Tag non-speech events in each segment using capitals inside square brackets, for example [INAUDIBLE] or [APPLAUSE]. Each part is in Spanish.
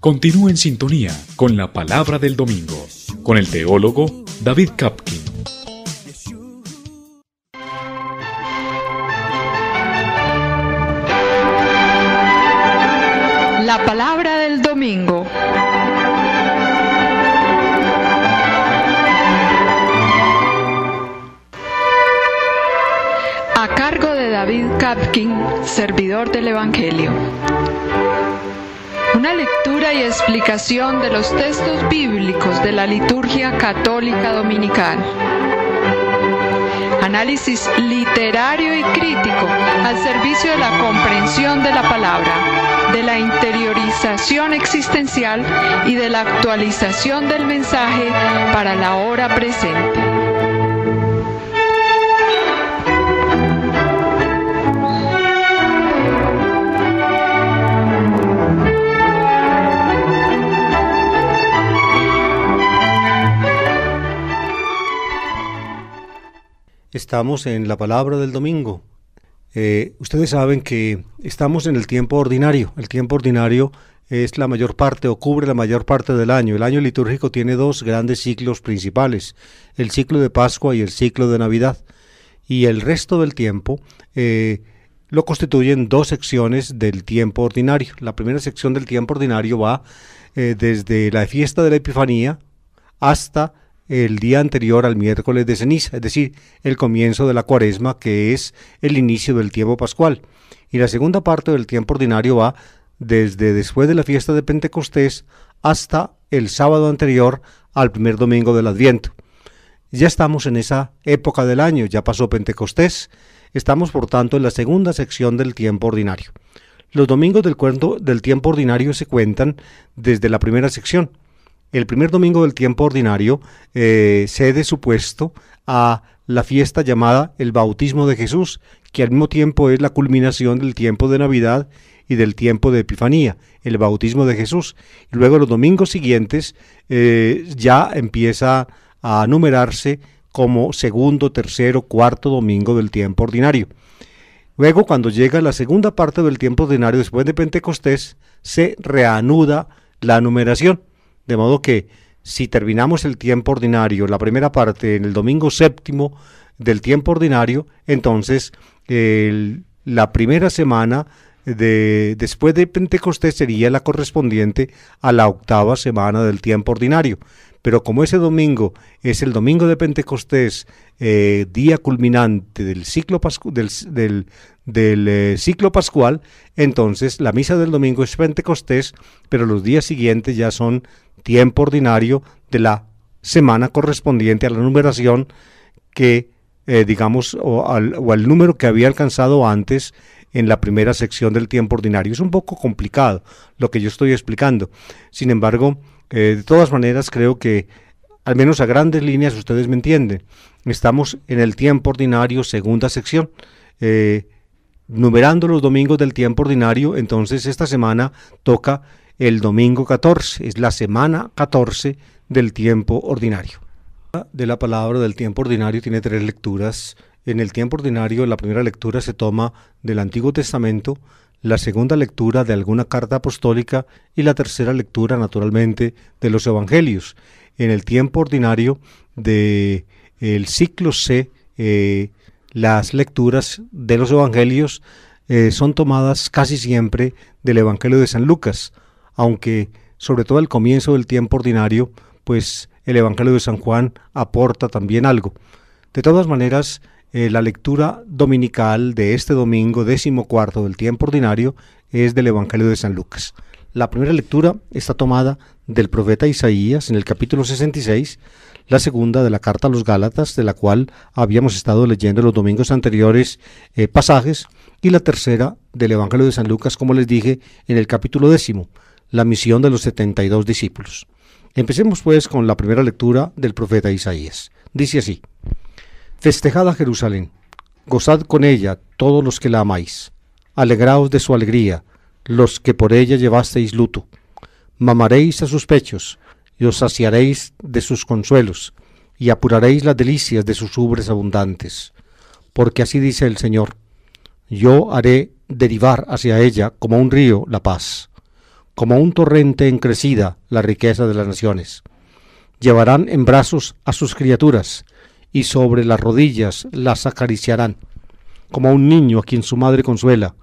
Continúe en sintonía con la palabra del domingo, con el teólogo David Kapkin. explicación de los textos bíblicos de la liturgia católica dominical. Análisis literario y crítico al servicio de la comprensión de la palabra, de la interiorización existencial y de la actualización del mensaje para la hora presente. Estamos en la palabra del domingo. Eh, ustedes saben que estamos en el tiempo ordinario. El tiempo ordinario es la mayor parte o cubre la mayor parte del año. El año litúrgico tiene dos grandes ciclos principales, el ciclo de Pascua y el ciclo de Navidad. Y el resto del tiempo eh, lo constituyen dos secciones del tiempo ordinario. La primera sección del tiempo ordinario va eh, desde la fiesta de la Epifanía hasta el día anterior al miércoles de ceniza, es decir, el comienzo de la cuaresma, que es el inicio del tiempo pascual. Y la segunda parte del tiempo ordinario va desde después de la fiesta de Pentecostés hasta el sábado anterior al primer domingo del Adviento. Ya estamos en esa época del año, ya pasó Pentecostés, estamos por tanto en la segunda sección del tiempo ordinario. Los domingos del, cuento, del tiempo ordinario se cuentan desde la primera sección, el primer domingo del tiempo ordinario, se eh, cede su puesto a la fiesta llamada el bautismo de Jesús, que al mismo tiempo es la culminación del tiempo de Navidad y del tiempo de Epifanía, el bautismo de Jesús. Y luego los domingos siguientes eh, ya empieza a numerarse como segundo, tercero, cuarto domingo del tiempo ordinario. Luego, cuando llega la segunda parte del tiempo ordinario después de Pentecostés, se reanuda la numeración de modo que si terminamos el tiempo ordinario, la primera parte en el domingo séptimo del tiempo ordinario, entonces la primera semana de, después de Pentecostés sería la correspondiente a la octava semana del tiempo ordinario. Pero como ese domingo es el domingo de Pentecostés, eh, día culminante del eh, ciclo, pascual, entonces la misa del domingo es Pentecostés, pero los días siguientes ya son tiempo ordinario de la semana correspondiente a la numeración que, eh, digamos, o al número que había alcanzado antes en la primera sección del tiempo ordinario. Es un poco complicado lo que yo estoy explicando. Sin embargo, eh, de todas maneras, creo que, al menos a grandes líneas, ustedes me entienden. Estamos en el tiempo ordinario, segunda sección. Eh, numerando los domingos del tiempo ordinario, entonces esta semana toca el domingo 14, es la semana 14 del tiempo ordinario. De la palabra del tiempo ordinario tiene tres lecturas. En el tiempo ordinario la primera lectura se toma del Antiguo Testamento, la segunda lectura de alguna carta apostólica y la tercera lectura, naturalmente, de los Evangelios, en el tiempo ordinario de el ciclo C, eh, las lecturas de los Evangelios eh, son tomadas casi siempre del Evangelio de San Lucas, aunque sobre todo al comienzo del tiempo ordinario, pues el Evangelio de San Juan aporta también algo. De todas maneras, eh, la lectura dominical de este domingo décimo cuarto del tiempo ordinario es del Evangelio de San Lucas. La primera lectura está tomada del profeta Isaías en el capítulo 66, la segunda de la carta a los Gálatas, de la cual habíamos estado leyendo los domingos anteriores eh, pasajes, y la tercera del Evangelio de San Lucas, como les dije, en el capítulo décimo, la misión de los 72 discípulos. Empecemos pues con la primera lectura del profeta Isaías. Dice así, Festejad a Jerusalén, gozad con ella todos los que la amáis, alegraos de su alegría, los que por ella llevasteis luto. Mamaréis a sus pechos, y os saciaréis de sus consuelos, y apuraréis las delicias de sus ubres abundantes. Porque así dice el Señor, yo haré derivar hacia ella como un río la paz, como un torrente encrecida la riqueza de las naciones. Llevarán en brazos a sus criaturas, y sobre las rodillas las acariciarán, como a un niño a quien su madre consuela.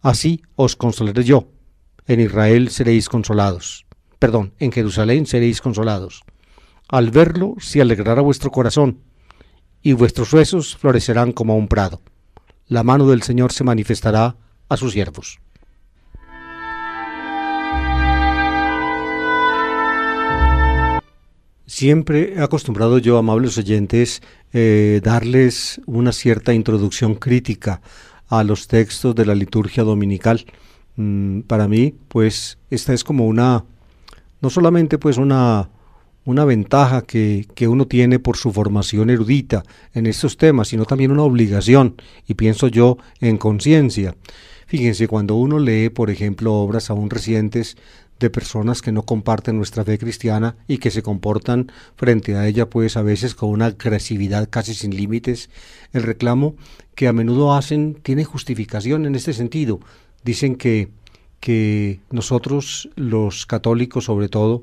Así os consolaré yo. En Israel seréis consolados. Perdón, en Jerusalén seréis consolados. Al verlo se alegrará vuestro corazón, y vuestros huesos florecerán como un prado. La mano del Señor se manifestará a sus siervos. Siempre he acostumbrado yo, amables oyentes, eh, darles una cierta introducción crítica a los textos de la liturgia dominical. Mm, para mí, pues, esta es como una, no solamente pues una, una ventaja que, que uno tiene por su formación erudita en estos temas, sino también una obligación, y pienso yo, en conciencia. Fíjense, cuando uno lee, por ejemplo, obras aún recientes de personas que no comparten nuestra fe cristiana y que se comportan frente a ella pues a veces con una agresividad casi sin límites. El reclamo que a menudo hacen tiene justificación en este sentido. Dicen que, que nosotros los católicos sobre todo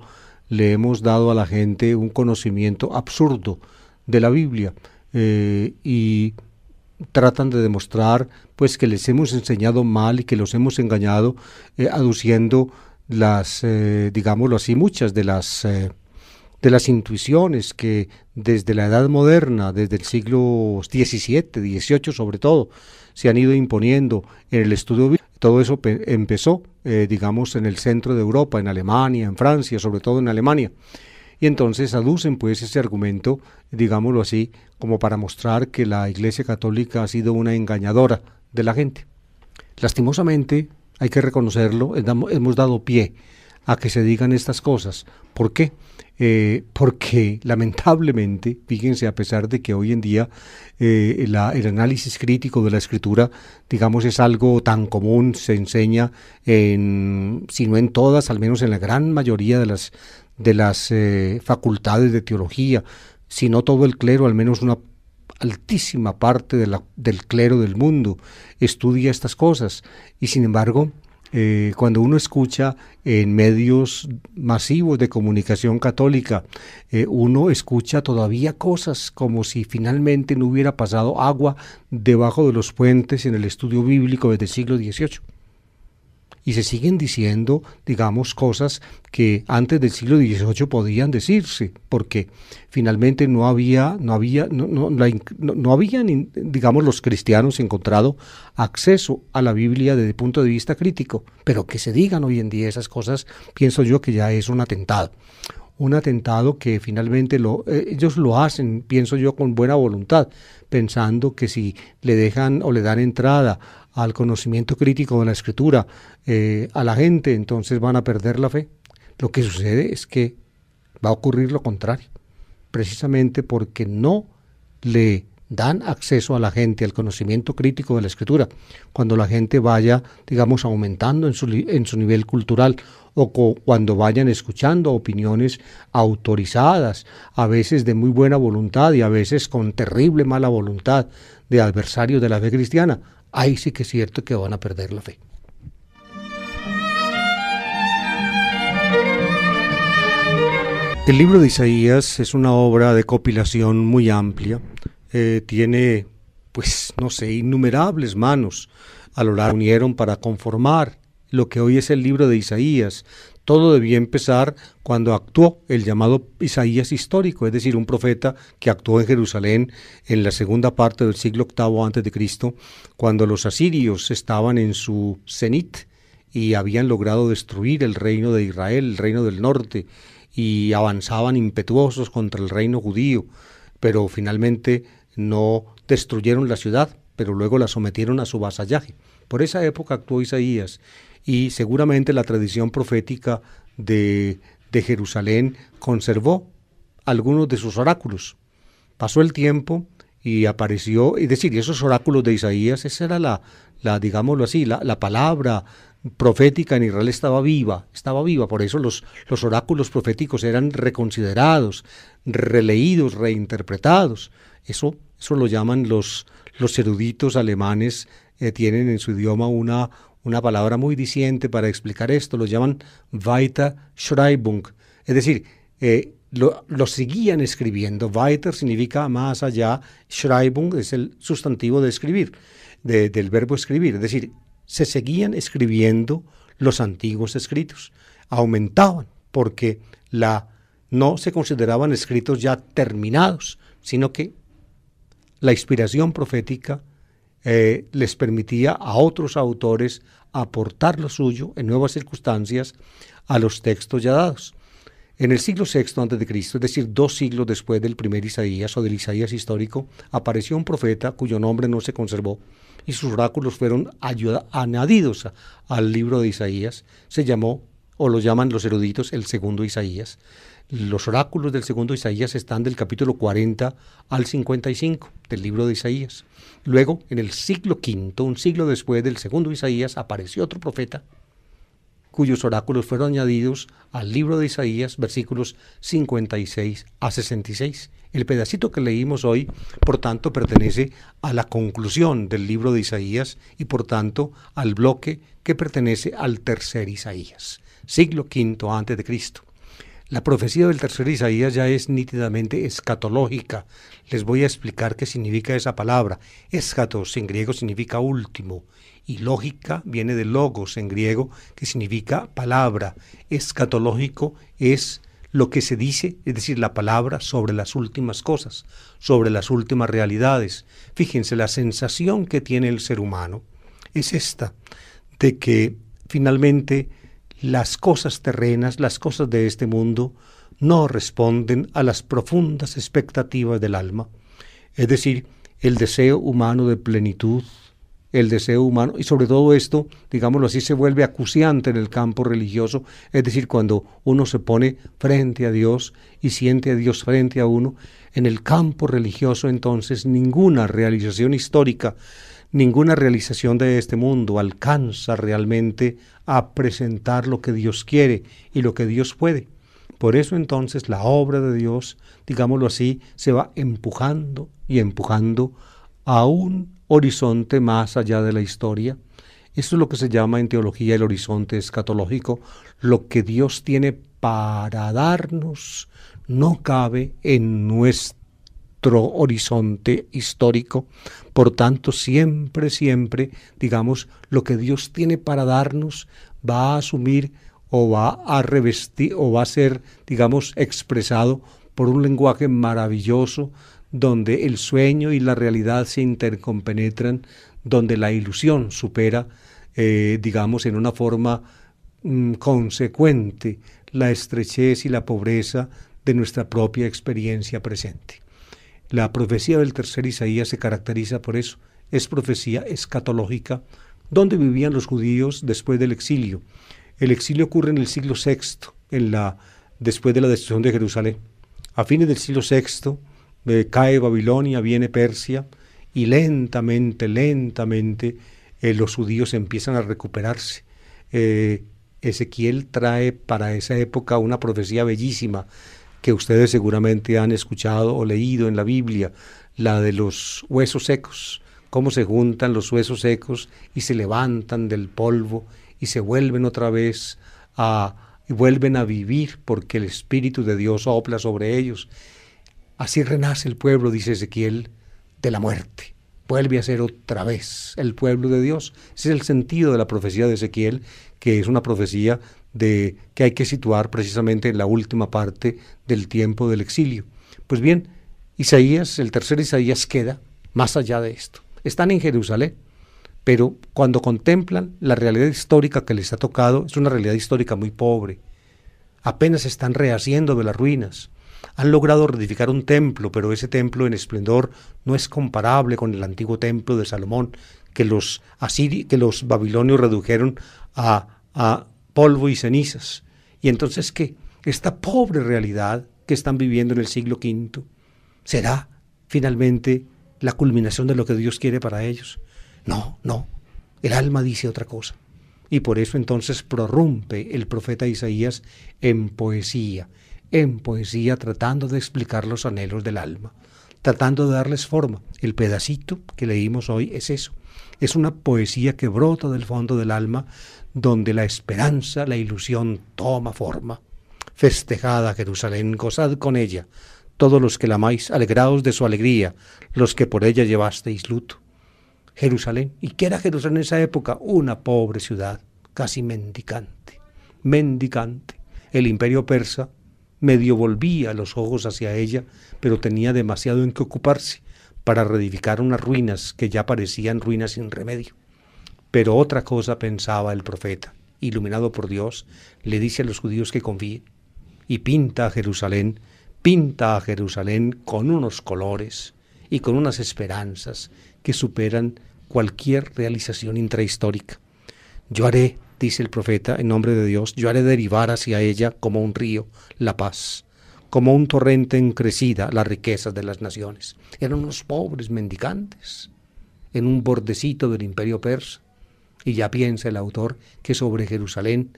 le hemos dado a la gente un conocimiento absurdo de la Biblia eh, y tratan de demostrar pues que les hemos enseñado mal y que los hemos engañado eh, aduciendo las, eh, digámoslo así, muchas de las, eh, de las intuiciones que desde la edad moderna, desde el siglo XVII, XVIII sobre todo, se han ido imponiendo en el estudio. Todo eso empezó, eh, digamos, en el centro de Europa, en Alemania, en Francia, sobre todo en Alemania. Y entonces aducen pues ese argumento, digámoslo así, como para mostrar que la Iglesia Católica ha sido una engañadora de la gente. Lastimosamente, hay que reconocerlo, hemos dado pie a que se digan estas cosas. ¿Por qué? Eh, porque lamentablemente, fíjense, a pesar de que hoy en día eh, el análisis crítico de la escritura, digamos, es algo tan común, se enseña en, si no en todas, al menos en la gran mayoría de las, de las eh, facultades de teología, si no todo el clero, al menos una altísima parte de la, del clero del mundo estudia estas cosas y sin embargo eh, cuando uno escucha en medios masivos de comunicación católica, eh, uno escucha todavía cosas como si finalmente no hubiera pasado agua debajo de los puentes en el estudio bíblico desde el siglo XVIII y se siguen diciendo, digamos, cosas que antes del siglo XVIII podían decirse, porque finalmente no había, no había, no, no, no, habían, digamos, los cristianos encontrado acceso a la Biblia desde el punto de vista crítico, pero que se digan hoy en día esas cosas, pienso yo que ya es un atentado un atentado que finalmente lo, eh, ellos lo hacen, pienso yo, con buena voluntad, pensando que si le dejan o le dan entrada al conocimiento crítico de la escritura eh, a la gente, entonces van a perder la fe. Lo que sucede es que va a ocurrir lo contrario, precisamente porque no le dan acceso a la gente al conocimiento crítico de la escritura. Cuando la gente vaya, digamos, aumentando en su, nivel cultural o cuando vayan escuchando opiniones autorizadas, a veces de muy buena voluntad y a veces con terrible mala voluntad de adversarios de la fe cristiana, ahí sí que es cierto que van a perder la fe. El libro de Isaías es una obra de compilación muy amplia eh, tiene, pues, no sé, innumerables manos a lo largo unieron para conformar lo que hoy es el libro de Isaías. Todo debía empezar cuando actuó el llamado Isaías histórico, es decir, un profeta que actuó en Jerusalén en la segunda parte del siglo VIII antes de Cristo, cuando los asirios estaban en su cenit y habían logrado destruir el reino de Israel, el reino del norte, y avanzaban impetuosos contra el reino judío, pero finalmente no destruyeron la ciudad, pero luego la sometieron a su vasallaje. Por esa época actuó Isaías y seguramente la tradición profética de, de Jerusalén conservó algunos de sus oráculos. Pasó el tiempo y apareció, es decir, esos oráculos de Isaías, esa era la, la digámoslo así, la, la palabra profética en Israel estaba viva, estaba viva, por eso los, los oráculos proféticos eran reconsiderados, releídos, reinterpretados. Eso, eso lo llaman los, los eruditos alemanes, eh, tienen en su idioma una, una palabra muy diciente para explicar esto, lo llaman Weiter Schreibung, es decir, eh, lo, seguían escribiendo. Weiter significa más allá, Schreibung es el sustantivo de escribir, del verbo escribir, es decir, se seguían escribiendo los antiguos escritos, aumentaban porque la, no se consideraban escritos ya terminados, sino que la inspiración profética eh, les permitía a otros autores aportar lo suyo en nuevas circunstancias a los textos ya dados. En el siglo VI cristo es decir, dos siglos después del primer Isaías o del Isaías histórico, apareció un profeta cuyo nombre no se conservó, y sus oráculos fueron añadidos al libro de Isaías. Se llamó, o lo llaman los eruditos, el segundo Isaías. Los oráculos del segundo Isaías están del capítulo 40 al 55 del libro de Isaías. Luego, en el siglo V, un siglo después del segundo Isaías, apareció otro profeta cuyos oráculos fueron añadidos al libro de Isaías, versículos 56 a 66. El pedacito que leímos hoy, por tanto, pertenece a la conclusión del libro de Isaías y, por tanto, al bloque que pertenece al tercer Isaías, siglo V antes de Cristo. La profecía del tercer Isaías ya es nítidamente escatológica. Les voy a explicar qué significa esa palabra. Escatos en griego significa último y lógica viene de logos en griego que significa palabra. Escatológico es lo que se dice, es decir, la palabra sobre las últimas cosas, sobre las últimas realidades. Fíjense, la sensación que tiene el ser humano es esta, de que finalmente las cosas terrenas, las cosas de este mundo, no responden a las profundas expectativas del alma, es decir, el deseo humano de plenitud, el deseo humano y sobre todo esto, digámoslo así, se vuelve acuciante en el campo religioso, es decir, cuando uno se pone frente a Dios y siente a Dios frente a uno, en el campo religioso entonces ninguna realización histórica, ninguna realización de este mundo alcanza realmente a presentar lo que Dios quiere y lo que Dios puede. Por eso entonces la obra de Dios, digámoslo así, se va empujando y empujando aún horizonte más allá de la historia. eso es lo que se llama en teología el horizonte escatológico. Lo que Dios tiene para darnos no cabe en nuestro horizonte histórico. Por tanto, siempre, siempre, digamos, lo que Dios tiene para darnos va a asumir o va a revestir o va a ser, digamos, expresado por un lenguaje maravilloso donde el sueño y la realidad se intercompenetran, donde la ilusión supera, eh, digamos, en una forma mm, consecuente la estrechez y la pobreza de nuestra propia experiencia presente. La profecía del tercer Isaías se caracteriza por eso, es profecía escatológica, donde vivían los judíos después del exilio. El exilio ocurre en el siglo VI, en la, después de la destrucción de Jerusalén. A fines del siglo VI, eh, cae Babilonia, viene Persia, y lentamente, lentamente eh, los judíos empiezan a recuperarse. Eh, Ezequiel trae para esa época una profecía bellísima que ustedes seguramente han escuchado o leído en la Biblia, la de los huesos secos, cómo se juntan los huesos secos y se levantan del polvo y se vuelven otra vez a, vuelven a vivir porque el Espíritu de Dios sopla sobre ellos Así renace el pueblo, dice Ezequiel, de la muerte. Vuelve a ser otra vez el pueblo de Dios. Ese es el sentido de la profecía de Ezequiel, que es una profecía de, que hay que situar precisamente en la última parte del tiempo del exilio. Pues bien, Isaías, el tercer Isaías queda más allá de esto. Están en Jerusalén, pero cuando contemplan la realidad histórica que les ha tocado, es una realidad histórica muy pobre. Apenas están rehaciendo de las ruinas han logrado reedificar un templo, pero ese templo en esplendor no es comparable con el antiguo templo de Salomón que los, que los babilonios redujeron a, a polvo y cenizas. Y entonces, ¿qué? Esta pobre realidad que están viviendo en el siglo V será finalmente la culminación de lo que Dios quiere para ellos. No, no. El alma dice otra cosa. Y por eso entonces prorrumpe el profeta Isaías en poesía en poesía tratando de explicar los anhelos del alma, tratando de darles forma. El pedacito que leímos hoy es eso. Es una poesía que brota del fondo del alma, donde la esperanza, la ilusión toma forma. Festejada Jerusalén, gozad con ella, todos los que la amáis, alegraos de su alegría, los que por ella llevasteis luto. Jerusalén, ¿y qué era Jerusalén en esa época? Una pobre ciudad, casi mendicante, mendicante. El imperio persa medio volvía los ojos hacia ella, pero tenía demasiado en qué ocuparse para reedificar unas ruinas que ya parecían ruinas sin remedio. Pero otra cosa pensaba el profeta, iluminado por Dios, le dice a los judíos que confíen y pinta a Jerusalén, pinta a Jerusalén con unos colores y con unas esperanzas que superan cualquier realización intrahistórica. Yo haré dice el profeta, en nombre de Dios, yo haré derivar hacia ella como un río la paz, como un torrente encrecida las riquezas de las naciones. Eran unos pobres mendicantes en un bordecito del imperio persa. Y ya piensa el autor que sobre Jerusalén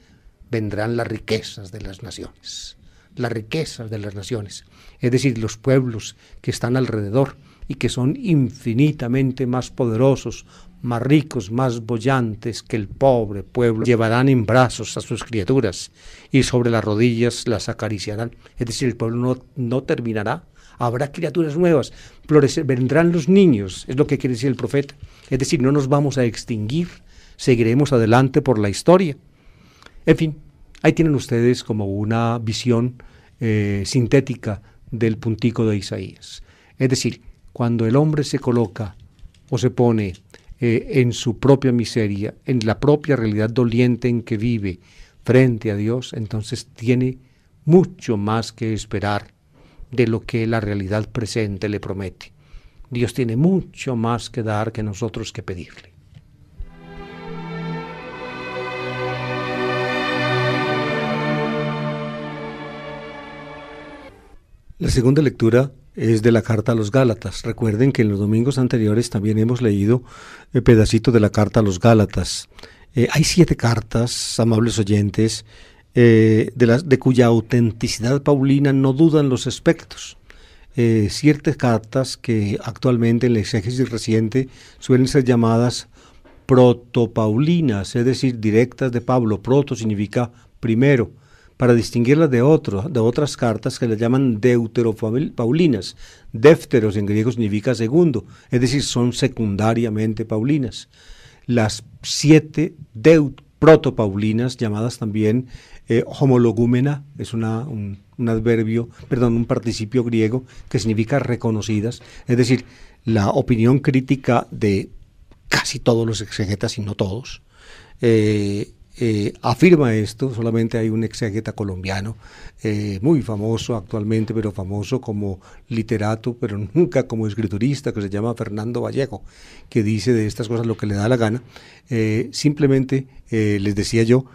vendrán las riquezas de las naciones, las riquezas de las naciones es decir, los pueblos que están alrededor y que son infinitamente más poderosos, más ricos, más bollantes que el pobre pueblo, llevarán en brazos a sus criaturas y sobre las rodillas las acariciarán. Es decir, el pueblo no, no terminará, habrá criaturas nuevas, vendrán los niños, es lo que quiere decir el profeta. Es decir, no nos vamos a extinguir, seguiremos adelante por la historia. En fin, ahí tienen ustedes como una visión eh, sintética del puntico de Isaías. Es decir, cuando el hombre se coloca o se pone eh, en su propia miseria, en la propia realidad doliente en que vive frente a Dios, entonces tiene mucho más que esperar de lo que la realidad presente le promete. Dios tiene mucho más que dar que nosotros que pedirle. La segunda lectura es de la carta a los Gálatas. Recuerden que en los domingos anteriores también hemos leído el eh, pedacito de la carta a los Gálatas. Eh, hay siete cartas, amables oyentes, eh, de, las, de cuya autenticidad paulina no dudan los aspectos. ciertas cartas que actualmente en la exégesis reciente suelen ser llamadas protopaulinas, es decir, directas de Pablo. Proto significa primero para distinguirlas de, de otras cartas que las llaman deuteropaulinas. Defteros en griego significa segundo, es decir, son secundariamente paulinas. Las siete proto protopaulinas, llamadas también eh, homologúmena, es una, un, adverbio, perdón, un participio griego que significa reconocidas, es decir, la opinión crítica de casi todos los exegetas y no todos, eh, eh, afirma esto, solamente hay un exégeta colombiano, eh, muy famoso actualmente, pero famoso como literato, pero [LAUGHS] nunca como escriturista, que se llama Fernando Vallejo, que dice de estas cosas lo que le da la gana. Eh, simplemente, les decía yo,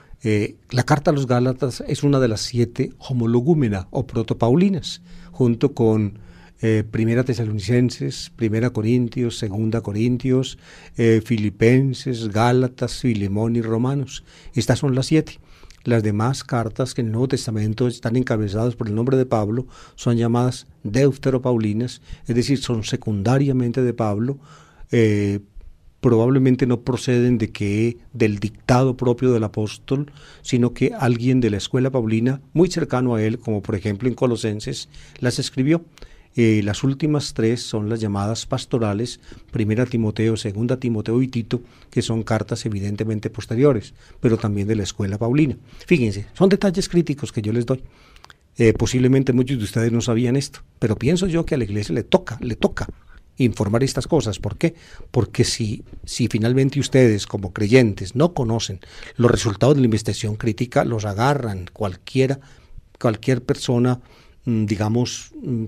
la Carta a los Gálatas es una de las siete homologúmena o protopaulinas, junto con eh, Primera Tesalonicenses, Primera Corintios, Segunda Corintios, eh, Filipenses, Gálatas, Filemón y Romanos. Estas son las siete. Las demás cartas que en el Nuevo Testamento están encabezadas por el nombre de Pablo son llamadas Deutero-Paulinas, es decir, son secundariamente de Pablo, eh, probablemente no proceden de que del dictado propio del apóstol, sino que alguien de la escuela paulina muy cercano a él, como por ejemplo en Colosenses, las escribió. Eh, las últimas tres son las llamadas pastorales, primera Timoteo, segunda Timoteo y Tito, que son cartas evidentemente posteriores, pero también de la escuela paulina. Fíjense, son detalles críticos que yo les doy. Eh, posiblemente muchos de ustedes no sabían esto, pero pienso yo que a la iglesia le toca, le toca informar estas cosas. ¿Por qué? Porque si, si finalmente ustedes como creyentes no conocen los resultados de la investigación crítica, los agarran cualquiera, cualquier persona mm, digamos, mm,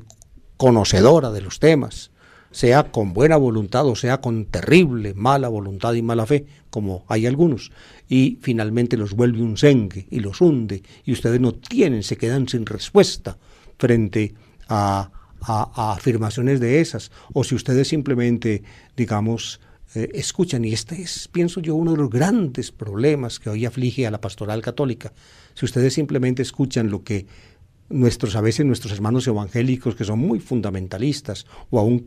conocedora de los temas, sea con buena voluntad o sea con terrible mala voluntad y mala fe, como hay algunos, y finalmente los vuelve un zengue y los hunde, y ustedes no tienen, se quedan sin respuesta frente a, afirmaciones de esas, o si ustedes simplemente, digamos, eh, escuchan, y este es, pienso yo, uno de los grandes problemas que hoy aflige a la pastoral católica, si ustedes simplemente escuchan lo que nuestros a veces nuestros hermanos evangélicos que son muy fundamentalistas o aún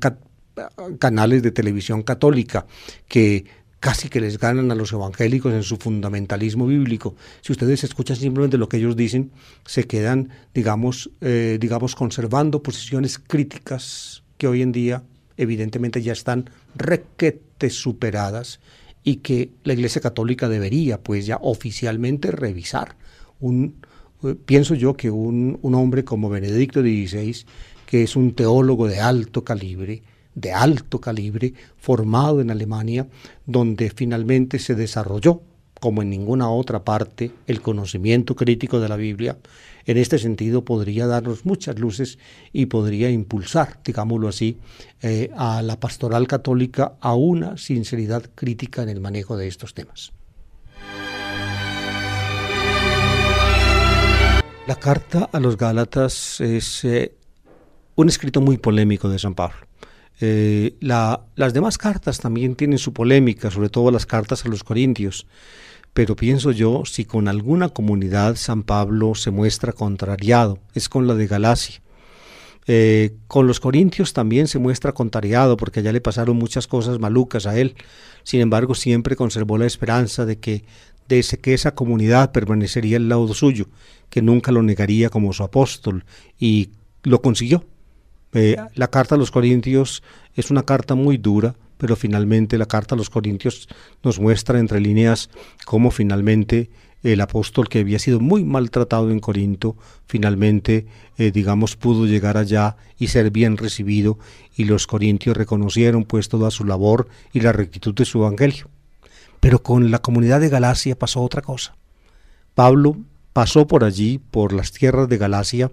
canales de televisión católica que casi que les ganan a los evangélicos en su fundamentalismo bíblico. Si ustedes escuchan simplemente lo que ellos dicen, se quedan, digamos, eh, digamos conservando posiciones críticas que hoy en día evidentemente ya están requetes superadas y que la Iglesia Católica debería, pues ya oficialmente, revisar un, eh, pienso yo que un, hombre como Benedicto XVI, que es un teólogo de alto calibre, de alto calibre, formado en Alemania, donde finalmente se desarrolló, como en ninguna otra parte, el conocimiento crítico de la Biblia, en este sentido podría darnos muchas luces y podría impulsar, digámoslo así, eh, a la pastoral católica a una sinceridad crítica en el manejo de estos temas. La carta a los Gálatas es eh, un escrito muy polémico de San Pablo. Eh, las demás cartas también tienen su polémica, sobre todo las cartas a los Corintios. Pero pienso yo, si con alguna comunidad San Pablo se muestra contrariado, es con la de Galacia. Eh, con los Corintios también se muestra contrariado porque allá le pasaron muchas cosas malucas a él. Sin embargo, siempre conservó la esperanza de que de que esa comunidad permanecería al lado suyo, que nunca lo negaría como su apóstol, y lo consiguió. Eh, la carta a los Corintios es una carta muy dura, pero finalmente la carta a los Corintios nos muestra entre líneas cómo finalmente el apóstol que había sido muy maltratado en Corinto, finalmente, eh, digamos, pudo llegar allá y ser bien recibido, y los corintios reconocieron pues toda su labor y la rectitud de su evangelio. Pero con la comunidad de Galacia pasó otra cosa. Pablo pasó por allí, por las tierras de Galacia,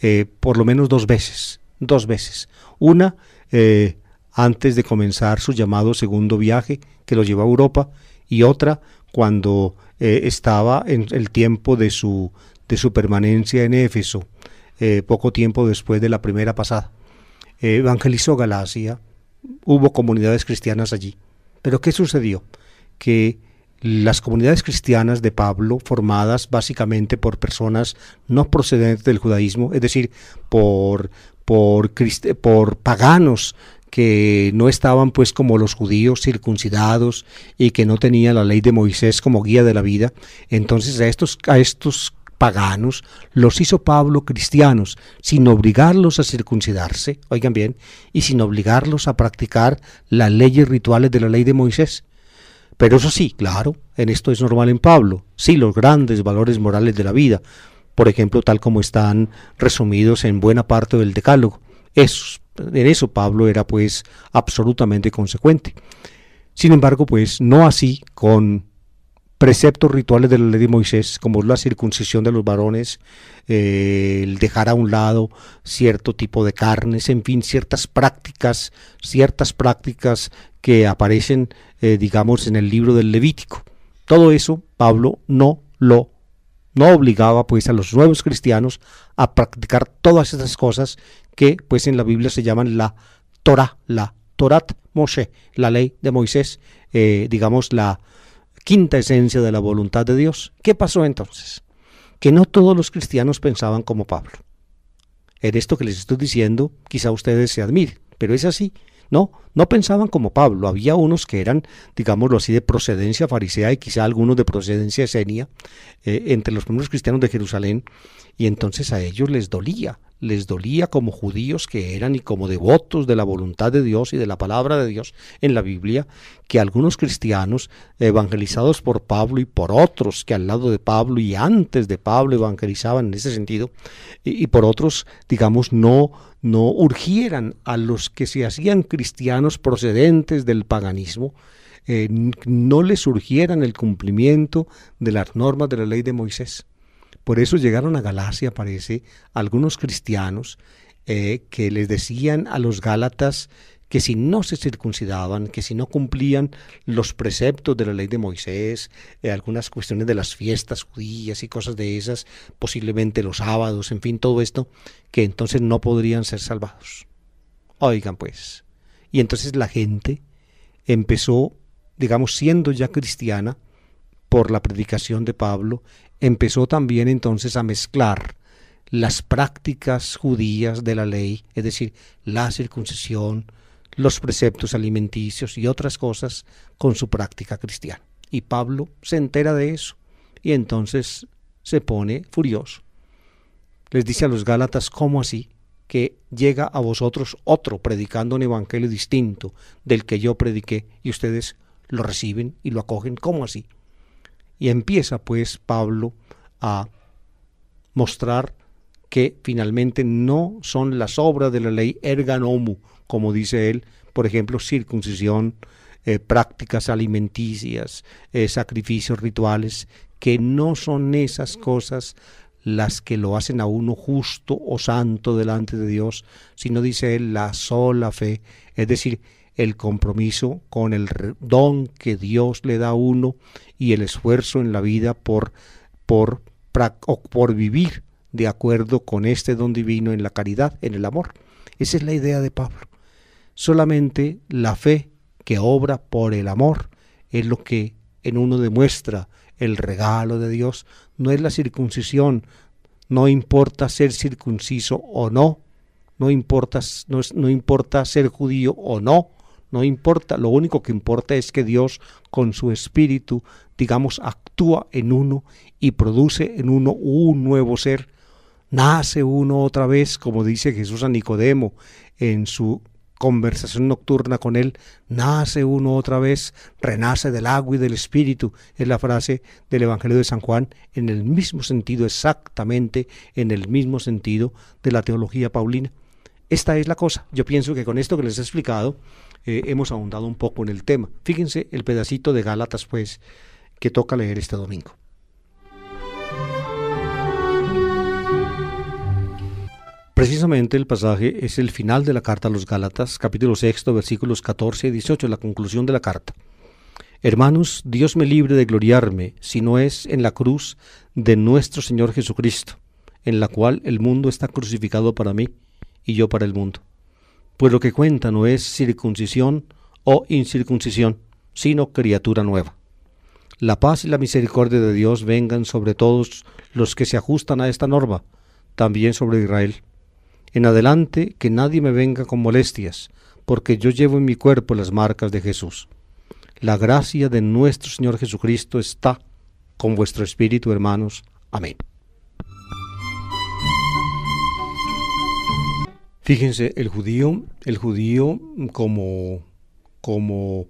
eh, por lo menos dos veces. Dos veces. Una eh, antes de comenzar su llamado segundo viaje que lo llevó a Europa y otra cuando eh, estaba en el tiempo de su, de su permanencia en Éfeso, poco tiempo después de la primera pasada. evangelizó Galacia, hubo comunidades cristianas allí. Pero ¿qué sucedió? que las comunidades cristianas de Pablo, formadas básicamente por personas no procedentes del judaísmo, es decir, por, por, paganos que no estaban pues como los judíos circuncidados y que no tenían la ley de Moisés como guía de la vida, entonces a estos, a estos paganos los hizo Pablo cristianos, sin obligarlos a circuncidarse, oigan bien, y sin obligarlos a practicar las leyes rituales de la ley de Moisés. Pero eso sí, claro, en esto es normal en Pablo, sí, los grandes valores morales de la vida, por ejemplo, tal como están resumidos en buena parte del decálogo. en eso Pablo era pues absolutamente consecuente. Sin embargo, pues no así con preceptos rituales de la ley de Moisés, como la circuncisión de los varones, eh, el dejar a un lado cierto tipo de carnes, en fin, ciertas prácticas, ciertas prácticas que aparecen, eh, digamos, en el libro del Levítico. Todo eso Pablo no lo no obligaba pues a los nuevos cristianos a practicar todas esas cosas que pues en la Biblia se llaman la Torah, la Torat Moshe, la ley de Moisés, eh, digamos la quinta esencia de la voluntad de Dios. ¿Qué pasó entonces? Que no todos los cristianos pensaban como Pablo. En esto que les estoy diciendo, quizá ustedes se admiren, pero es así. No, no pensaban como Pablo. Había unos que eran, digámoslo así, de procedencia farisea y quizá algunos de procedencia esenia eh, entre los primeros cristianos de Jerusalén. Y entonces a ellos les dolía, les dolía como judíos que eran y como devotos de la voluntad de Dios y de la palabra de Dios en la Biblia, que algunos cristianos evangelizados por Pablo y por otros que al lado de Pablo y antes de Pablo evangelizaban en ese sentido, y por otros, digamos, no no urgieran a los que se hacían cristianos procedentes del paganismo, eh, no les urgieran el cumplimiento de las normas de la ley de Moisés. Por eso llegaron a Galacia, parece, algunos cristianos eh, que les decían a los gálatas que si no se circuncidaban, que si no cumplían los preceptos de la ley de Moisés, eh, algunas cuestiones de las fiestas judías y cosas de esas, posiblemente los sábados, en fin, todo esto, que entonces no podrían ser salvados. Oigan pues. Y entonces la gente empezó, digamos, siendo ya cristiana, por la predicación de Pablo, empezó también entonces a mezclar las prácticas judías de la ley, es decir, la circuncisión, los preceptos alimenticios y otras cosas con su práctica cristiana. Y Pablo se entera de eso y entonces se pone furioso. Les dice a los Gálatas, ¿cómo así? Que llega a vosotros otro predicando un evangelio distinto del que yo prediqué y ustedes lo reciben y lo acogen, ¿cómo así? Y empieza pues Pablo a mostrar que finalmente no son las obras de la ley erganomu, como dice él, por ejemplo, circuncisión, eh, prácticas alimenticias, eh, sacrificios rituales, que no son esas cosas las que lo hacen a uno justo o santo delante de Dios, sino dice él la sola fe, es decir, el compromiso con el don que Dios le da a uno y el esfuerzo en la vida por, por, por vivir de acuerdo con este don divino en la caridad, en el amor. Esa es la idea de Pablo. Solamente la fe que obra por el amor es lo que en uno demuestra el regalo de Dios. No es la circuncisión, no importa ser circunciso o no, no importa, no, no importa ser judío o no, no importa, lo único que importa es que Dios con su espíritu, digamos, actúa en uno y produce en uno un nuevo ser. Nace uno otra vez, como dice Jesús a Nicodemo en su conversación nocturna con Él, nace uno otra vez, renace del agua y del espíritu, es la frase del Evangelio de San Juan, en el mismo sentido, exactamente en el mismo sentido de la teología paulina. Esta es la cosa. Yo pienso que con esto que les he explicado, eh, hemos ahondado un poco en el tema. Fíjense el pedacito de Gálatas, pues, que toca leer este domingo. Precisamente el pasaje es el final de la carta a los Gálatas, capítulo 6, versículos 14 y 18, la conclusión de la carta. Hermanos, Dios me libre de gloriarme, si no es en la cruz de nuestro Señor Jesucristo, en la cual el mundo está crucificado para mí y yo para el mundo. Pues lo que cuenta no es circuncisión o incircuncisión, sino criatura nueva. La paz y la misericordia de Dios vengan sobre todos los que se ajustan a esta norma, también sobre Israel en adelante que nadie me venga con molestias, porque yo llevo en mi cuerpo las marcas de Jesús. La gracia de nuestro Señor Jesucristo está con vuestro espíritu, hermanos. Amén. Fíjense, el judío, el judío como, como,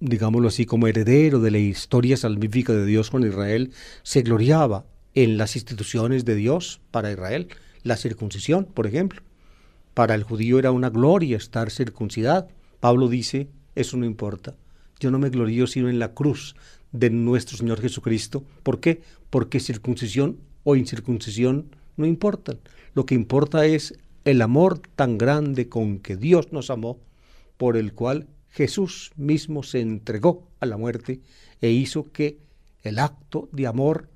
digámoslo así, como heredero de la historia salvífica de Dios con Israel, se gloriaba en las instituciones de Dios para Israel, la circuncisión, por ejemplo. Para el judío era una gloria estar circuncidado. Pablo dice, eso no importa. Yo no me glorío sino en la cruz de nuestro Señor Jesucristo. ¿Por qué? Porque circuncisión o incircuncisión no importan. Lo que importa es el amor tan grande con que Dios nos amó, por el cual Jesús mismo se entregó a la muerte e hizo que el acto de amor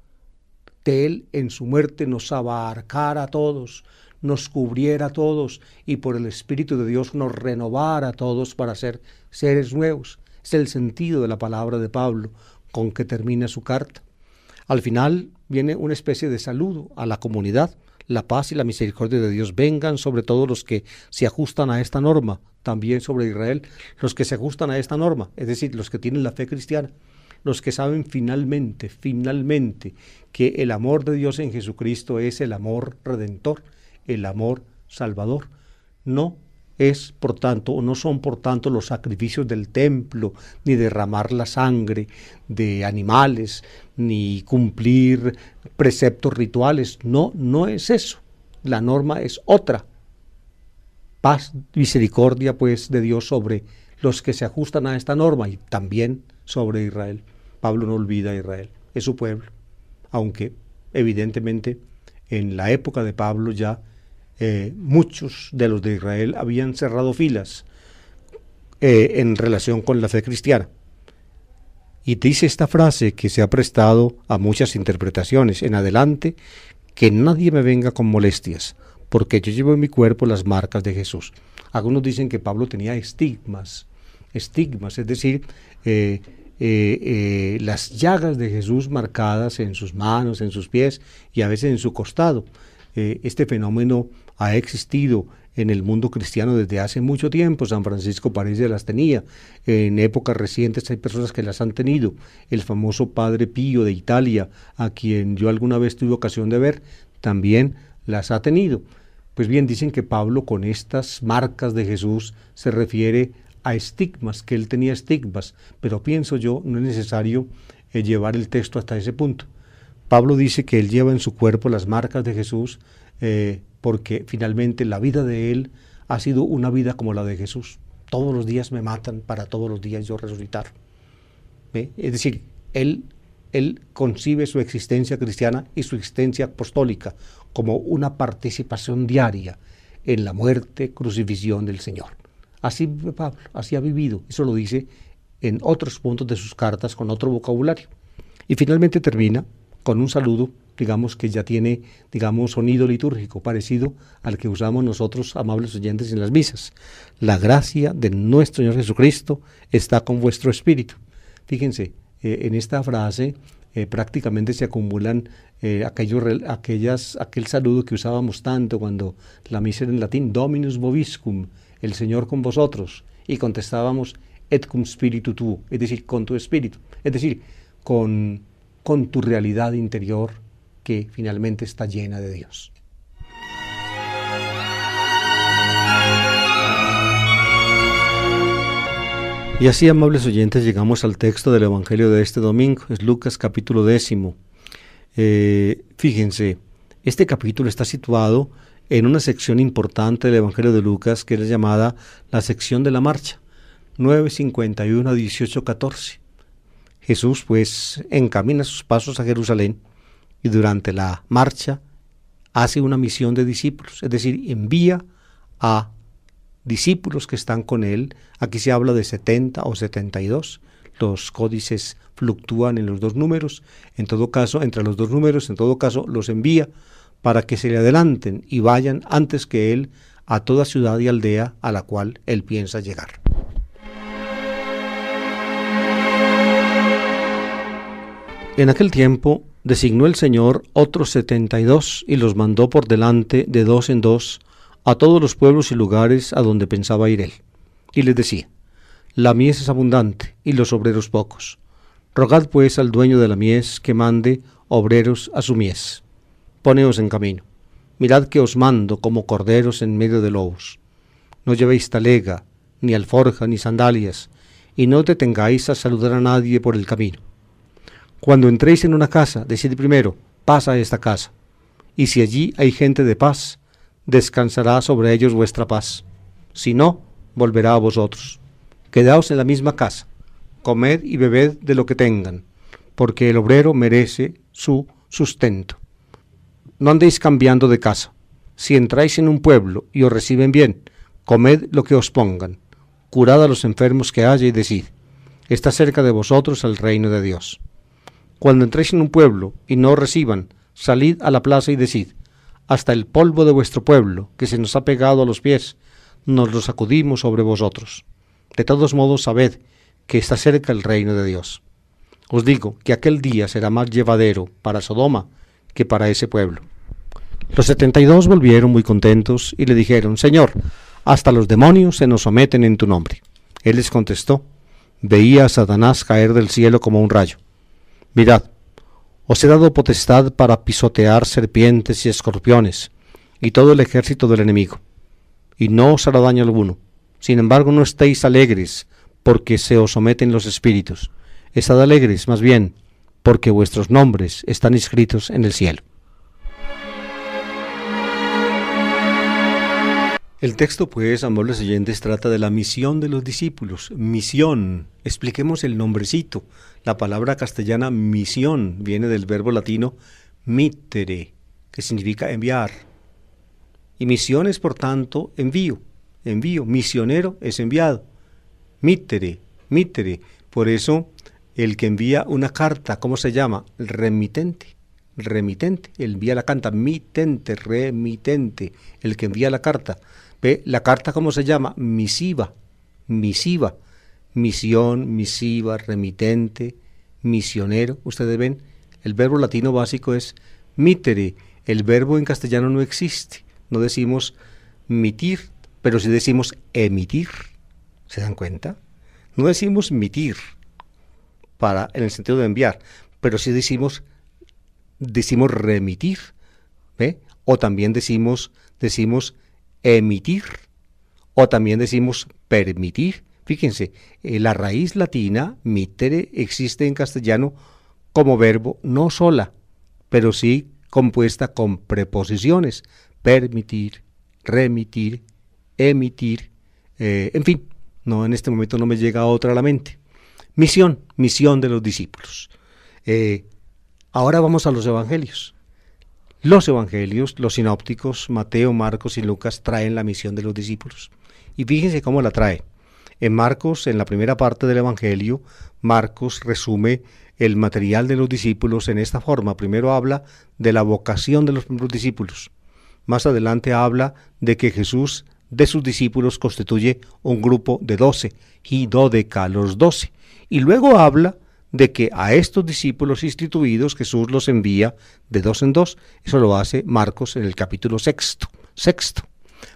de Él en su muerte nos abarcara a todos, nos cubriera a todos y por el Espíritu de Dios nos renovara a todos para ser seres nuevos. Es el sentido de la palabra de Pablo con que termina su carta. Al final viene una especie de saludo a la comunidad. La paz y la misericordia de Dios vengan sobre todos los que se ajustan a esta norma, también sobre Israel, los que se ajustan a esta norma, es decir, los que tienen la fe cristiana los que saben finalmente, finalmente, que el amor de Dios en Jesucristo es el amor redentor, el amor salvador. No es, por tanto, o no son, por tanto, los sacrificios del templo, ni derramar la sangre de animales, ni cumplir preceptos rituales. No, no es eso. La norma es otra. Paz, misericordia, pues, de Dios sobre los que se ajustan a esta norma y también sobre Israel. Pablo no olvida a Israel, es su pueblo, aunque evidentemente en la época de Pablo ya eh, muchos de los de Israel habían cerrado filas eh, en relación con la fe cristiana. Y dice esta frase que se ha prestado a muchas interpretaciones. En adelante, que nadie me venga con molestias, porque yo llevo en mi cuerpo las marcas de Jesús. Algunos dicen que Pablo tenía estigmas, estigmas, es decir, eh, eh, eh, las llagas de Jesús marcadas en sus manos, en sus pies y a veces en su costado. Eh, este fenómeno ha existido en el mundo cristiano desde hace mucho tiempo. San Francisco París las tenía. En épocas recientes hay personas que las han tenido. El famoso Padre Pío de Italia, a quien yo alguna vez tuve ocasión de ver, también las ha tenido. Pues bien, dicen que Pablo con estas marcas de Jesús se refiere a estigmas, que él tenía estigmas, pero pienso yo, no es necesario eh, llevar el texto hasta ese punto. Pablo dice que él lleva en su cuerpo las marcas de Jesús eh, porque finalmente la vida de él ha sido una vida como la de Jesús. Todos los días me matan para todos los días yo resucitar. Es decir, él, él concibe su existencia cristiana y su existencia apostólica como una participación diaria en la muerte, crucifixión del Señor. Así Pablo, así ha vivido. Eso lo dice en otros puntos de sus cartas con otro vocabulario. Y finalmente termina con un saludo, digamos que ya tiene, digamos, sonido litúrgico parecido al que usamos nosotros, amables oyentes, en las misas. La gracia de nuestro Señor Jesucristo está con vuestro espíritu. Fíjense, eh, en esta frase eh, prácticamente se acumulan eh, aquellas, aquel saludo que usábamos tanto cuando la misa era en latín, Dominus vobiscum el Señor con vosotros, y contestábamos, et cum spiritu tu, es decir, con tu espíritu, es decir, con, con tu realidad interior que finalmente está llena de Dios. Y así, amables oyentes, llegamos al texto del Evangelio de este domingo, es Lucas capítulo décimo. Eh, fíjense, este capítulo está situado en una sección importante del Evangelio de Lucas que es llamada la sección de la marcha, 9.51 a 18.14. Jesús pues encamina sus pasos a Jerusalén y durante la marcha hace una misión de discípulos, es decir, envía a discípulos que están con él. Aquí se habla de 70 o 72. Los códices fluctúan en los dos números. En todo caso, entre los dos números, en todo caso, los envía para que se le adelanten y vayan antes que él a toda ciudad y aldea a la cual él piensa llegar. En aquel tiempo designó el Señor otros setenta y dos y los mandó por delante de dos en dos a todos los pueblos y lugares a donde pensaba ir él. Y les decía, La mies es abundante y los obreros pocos. Rogad pues al dueño de la mies que mande obreros a su mies poneos en camino. Mirad que os mando como corderos en medio de lobos. No llevéis talega, ni alforja, ni sandalias, y no detengáis a saludar a nadie por el camino. Cuando entréis en una casa, decid primero, pasa a esta casa, y si allí hay gente de paz, descansará sobre ellos vuestra paz. Si no, volverá a vosotros. Quedaos en la misma casa, comed y bebed de lo que tengan, porque el obrero merece su sustento no andéis cambiando de casa. Si entráis en un pueblo y os reciben bien, comed lo que os pongan, curad a los enfermos que haya y decid, está cerca de vosotros el reino de Dios. Cuando entréis en un pueblo y no os reciban, salid a la plaza y decid, hasta el polvo de vuestro pueblo, que se nos ha pegado a los pies, nos lo sacudimos sobre vosotros. De todos modos, sabed que está cerca el reino de Dios. Os digo que aquel día será más llevadero para Sodoma que para ese pueblo. Los 72 volvieron muy contentos y le dijeron, Señor, hasta los demonios se nos someten en tu nombre. Él les contestó, veía a Satanás caer del cielo como un rayo. Mirad, os he dado potestad para pisotear serpientes y escorpiones y todo el ejército del enemigo, y no os hará daño alguno. Sin embargo, no estéis alegres porque se os someten los espíritus. Estad alegres, más bien, porque vuestros nombres están inscritos en el cielo. El texto, pues, amables oyentes, trata de la misión de los discípulos. Misión. Expliquemos el nombrecito. La palabra castellana misión viene del verbo latino mitere, que significa enviar. Y misión es, por tanto, envío. Envío. Misionero es enviado. Mitere. mittere. Por eso el que envía una carta, ¿cómo se llama? Remitente. Remitente, el envía la carta, mitente, remitente, el que envía la carta. ¿Ve? La carta, ¿cómo se llama? Misiva, misiva, misión, misiva, remitente, misionero. Ustedes ven, el verbo latino básico es mitere, el verbo en castellano no existe. No decimos mitir, pero si decimos emitir. ¿Se dan cuenta? No decimos mitir, para, en el sentido de enviar, pero si decimos, decimos remitir, ¿eh? o también decimos, decimos emitir, o también decimos permitir. Fíjense, eh, la raíz latina, mitere, existe en castellano como verbo no sola, pero sí compuesta con preposiciones, permitir, remitir, emitir, eh, en fin, no, en este momento no me llega otra a la mente. Misión, misión de los discípulos. Eh, ahora vamos a los evangelios. Los evangelios, los sinópticos, Mateo, Marcos y Lucas traen la misión de los discípulos. Y fíjense cómo la trae. En Marcos, en la primera parte del Evangelio, Marcos resume el material de los discípulos en esta forma. Primero habla de la vocación de los primeros discípulos. Más adelante habla de que Jesús de sus discípulos constituye un grupo de doce, y dodeca, los doce y luego habla de que a estos discípulos instituidos Jesús los envía de dos en dos. Eso lo hace Marcos en el capítulo sexto. sexto.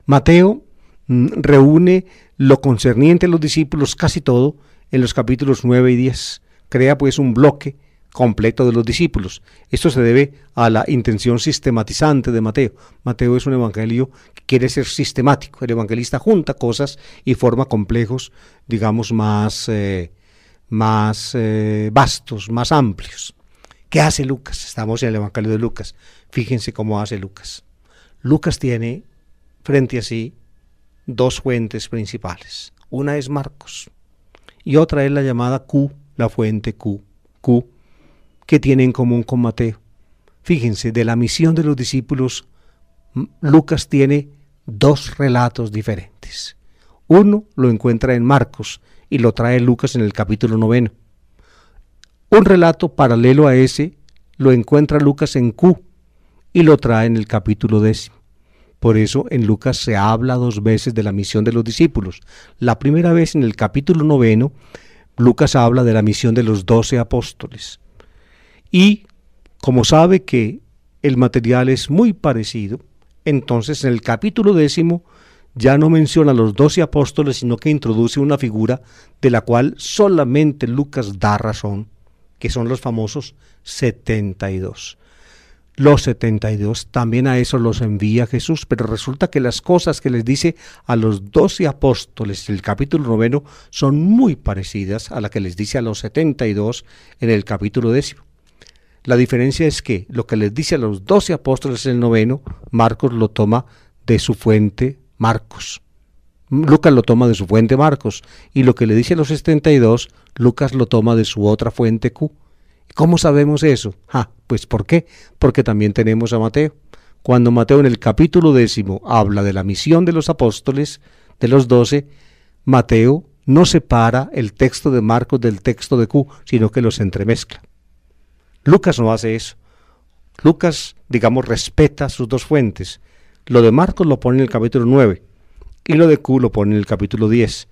Mateo mm, reúne lo concerniente a los discípulos casi todo en los capítulos 9 y 10. Crea pues un bloque completo de los discípulos. Esto se debe a la intención sistematizante de Mateo. Mateo es un evangelio que quiere ser sistemático. El evangelista junta cosas y forma complejos, digamos, más eh, más eh, vastos, más amplios. ¿Qué hace Lucas? Estamos en el Evangelio de Lucas. Fíjense cómo hace Lucas. Lucas tiene frente a sí dos fuentes principales. Una es Marcos y otra es la llamada Q, la fuente Q, Q, que tiene en común con Mateo. Fíjense, de la misión de los discípulos, Lucas tiene dos relatos diferentes. Uno lo encuentra en Marcos y lo trae Lucas en el capítulo noveno. Un relato paralelo a ese lo encuentra Lucas en Q y lo trae en el capítulo décimo. Por eso en Lucas se habla dos veces de la misión de los discípulos. La primera vez en el capítulo noveno, Lucas habla de la misión de los doce apóstoles. Y como sabe que el material es muy parecido, entonces en el capítulo décimo ya no menciona a los doce apóstoles, sino que introduce una figura de la cual solamente Lucas da razón, que son los famosos 72. Los 72 también a eso los envía Jesús, pero resulta que las cosas que les dice a los doce apóstoles en el capítulo noveno son muy parecidas a las que les dice a los 72 en el capítulo décimo. La diferencia es que lo que les dice a los doce apóstoles en el noveno, Marcos lo toma de su fuente Marcos. Lucas lo toma de su fuente Marcos y lo que le dice a los 72, Lucas lo toma de su otra fuente Q. ¿Cómo sabemos eso? Ah, pues ¿por qué? Porque también tenemos a Mateo. Cuando Mateo en el capítulo décimo habla de la misión de los apóstoles, de los doce, Mateo no separa el texto de Marcos del texto de Q, sino que los entremezcla. Lucas no hace eso. Lucas, digamos, respeta sus dos fuentes lo de Marcos lo pone en el capítulo 9 y lo de Q lo pone en el capítulo 10.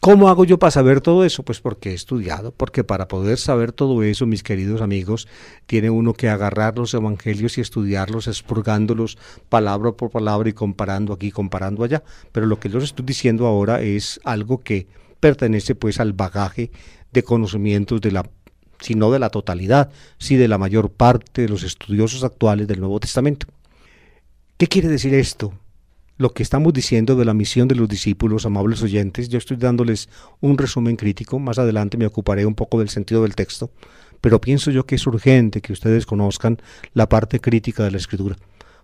¿Cómo hago yo para saber todo eso? Pues porque he estudiado, porque para poder saber todo eso, mis queridos amigos, tiene uno que agarrar los evangelios y estudiarlos, expurgándolos palabra por palabra y comparando aquí, comparando allá. Pero lo que yo les estoy diciendo ahora es algo que pertenece pues al bagaje de conocimientos de la si no de la totalidad, si de la mayor parte de los estudiosos actuales del Nuevo Testamento. ¿Qué quiere decir esto? Lo que estamos diciendo de la misión de los discípulos, amables oyentes, yo estoy dándoles un resumen crítico, más adelante me ocuparé un poco del sentido del texto, pero pienso yo que es urgente que ustedes conozcan la parte crítica de la escritura,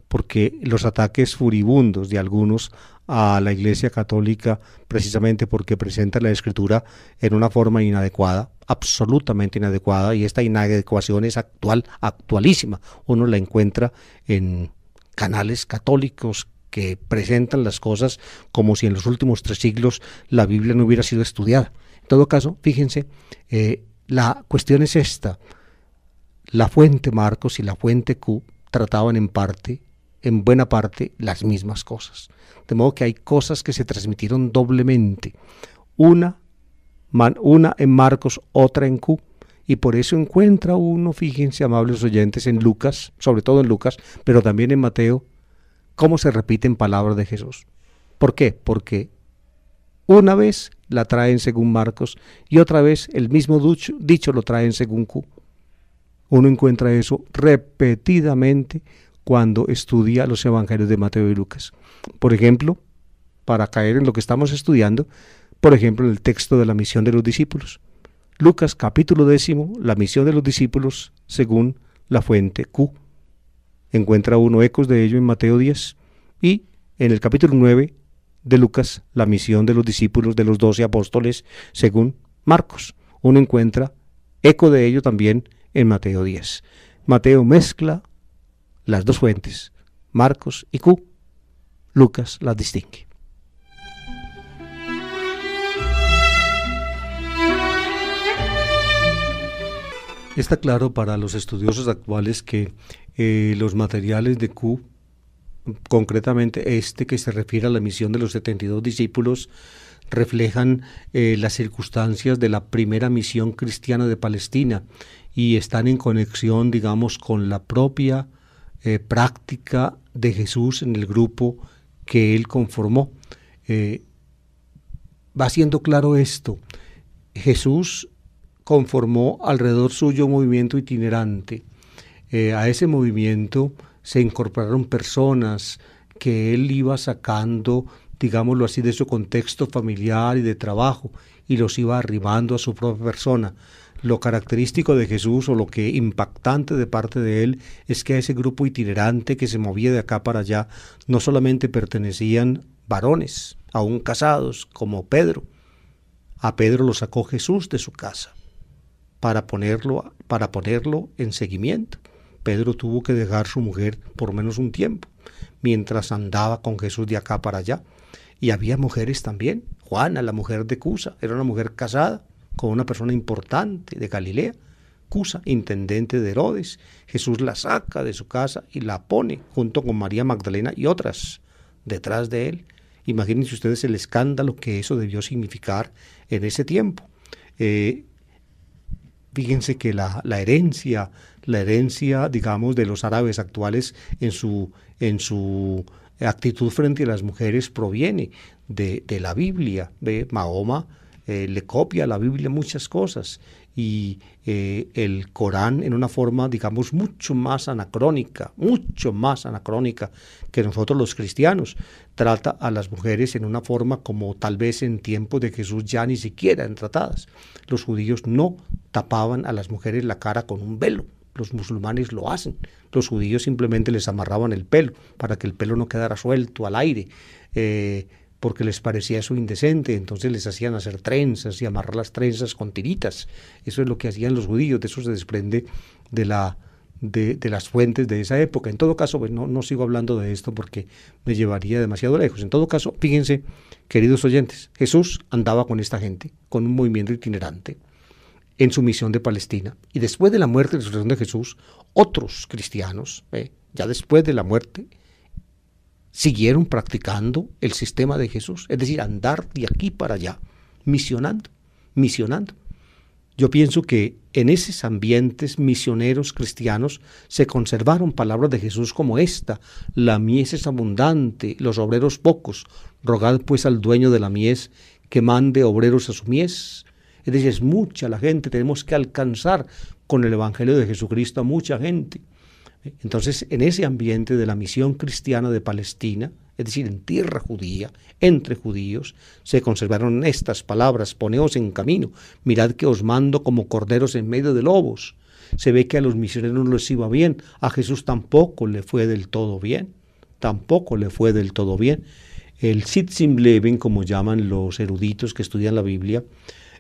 porque los ataques furibundos de algunos a la Iglesia Católica, precisamente porque presenta la escritura en una forma inadecuada, absolutamente inadecuada, y esta inadecuación es actual, actualísima. Uno la encuentra en canales católicos que presentan las cosas como si en los últimos tres siglos la Biblia no hubiera sido estudiada. En todo caso, fíjense, eh, la cuestión es esta. La fuente Marcos y la fuente Q trataban en parte, en buena parte, las mismas cosas. De modo que hay cosas que se transmitieron doblemente. Una, man, una en Marcos, otra en Q y por eso encuentra uno, fíjense amables oyentes, en Lucas, sobre todo en Lucas, pero también en Mateo, cómo se repiten palabras de Jesús. ¿Por qué? Porque una vez la traen según Marcos y otra vez el mismo dicho lo traen según Q. Uno encuentra eso repetidamente cuando estudia los evangelios de Mateo y Lucas. Por ejemplo, para caer en lo que estamos estudiando, por ejemplo, el texto de la misión de los discípulos. Lucas capítulo décimo, la misión de los discípulos según la fuente Q. Encuentra uno ecos de ello en Mateo 10 y en el capítulo 9 de Lucas, la misión de los discípulos de los doce apóstoles según Marcos. Uno encuentra eco de ello también en Mateo 10. Mateo mezcla las dos fuentes, Marcos y Q. Lucas las distingue. Está claro para los estudiosos actuales que eh, los materiales de Q, concretamente este que se refiere a la misión de los 72 discípulos, reflejan eh, las circunstancias de la primera misión cristiana de Palestina y están en conexión, digamos, con la propia eh, práctica de Jesús en el grupo que él conformó. va siendo claro esto, Jesús conformó alrededor suyo un movimiento itinerante. Eh, a ese movimiento se incorporaron personas que él iba sacando, digámoslo así, de su contexto familiar y de trabajo y los iba arribando a su propia persona. Lo característico de Jesús o lo que impactante de parte de él es que a ese grupo itinerante que se movía de acá para allá no solamente pertenecían varones, aún casados, como Pedro. A Pedro lo sacó Jesús de su casa para ponerlo, para ponerlo en seguimiento. Pedro tuvo que dejar su mujer por menos un tiempo, mientras andaba con Jesús de acá para allá. Y había mujeres también. Juana, la mujer de Cusa, era una mujer casada con una persona importante de Galilea. Cusa, intendente de Herodes. Jesús la saca de su casa y la pone junto con María Magdalena y otras detrás de él. Imagínense ustedes el escándalo que eso debió significar en ese tiempo. Eh, Fíjense que la, herencia, la herencia, digamos, de los árabes actuales en su, en su actitud frente a las mujeres proviene de, la Biblia, de Mahoma, eh, le copia a la Biblia muchas cosas y eh, el Corán en una forma, digamos, mucho más anacrónica, mucho más anacrónica que nosotros los cristianos. Trata a las mujeres en una forma como tal vez en tiempos de Jesús ya ni siquiera en tratadas. Los judíos no tapaban a las mujeres la cara con un velo. Los musulmanes lo hacen. Los judíos simplemente les amarraban el pelo para que el pelo no quedara suelto al aire. Eh, porque les parecía eso indecente, entonces les hacían hacer trenzas y amarrar las trenzas con tiritas. Eso es lo que hacían los judíos, de eso se desprende de, la, de, las fuentes de esa época. En todo caso, pues no, sigo hablando de esto porque me llevaría demasiado lejos. En todo caso, fíjense, queridos oyentes, Jesús andaba con esta gente, con un movimiento itinerante en su misión de Palestina. Y después de la muerte y resurrección de Jesús, otros cristianos, eh, ya después de la muerte siguieron practicando el sistema de Jesús, es decir, andar de aquí para allá, misionando, misionando. Yo pienso que en esos ambientes misioneros cristianos se conservaron palabras de Jesús como esta, la mies es abundante, los obreros pocos, rogad pues al dueño de la mies que mande obreros a su mies. Es decir, es mucha la gente, tenemos que alcanzar con el Evangelio de Jesucristo a mucha gente. Entonces, en ese ambiente de la misión cristiana de Palestina, es decir, en tierra judía, entre judíos, se conservaron estas palabras, poneos en camino, mirad que os mando como corderos en medio de lobos. Se ve que a los misioneros no les iba bien, a Jesús tampoco le fue del todo bien, tampoco le fue del todo bien. El Sitzim Leben, como llaman los eruditos que estudian la Biblia,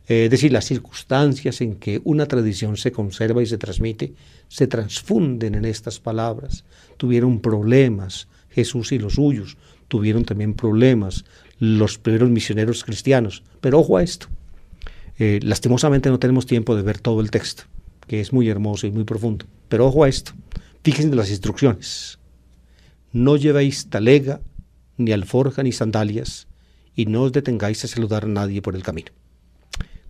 eh, es decir, las circunstancias en que una tradición se conserva y se transmite, se transfunden en estas palabras. Tuvieron problemas Jesús y los suyos, tuvieron también problemas los primeros misioneros cristianos. Pero ojo a esto, eh, lastimosamente no tenemos tiempo de ver todo el texto, que es muy hermoso y muy profundo. Pero ojo a esto, fíjense las instrucciones. No llevéis talega, ni alforja, ni sandalias, y no os detengáis a saludar a nadie por el camino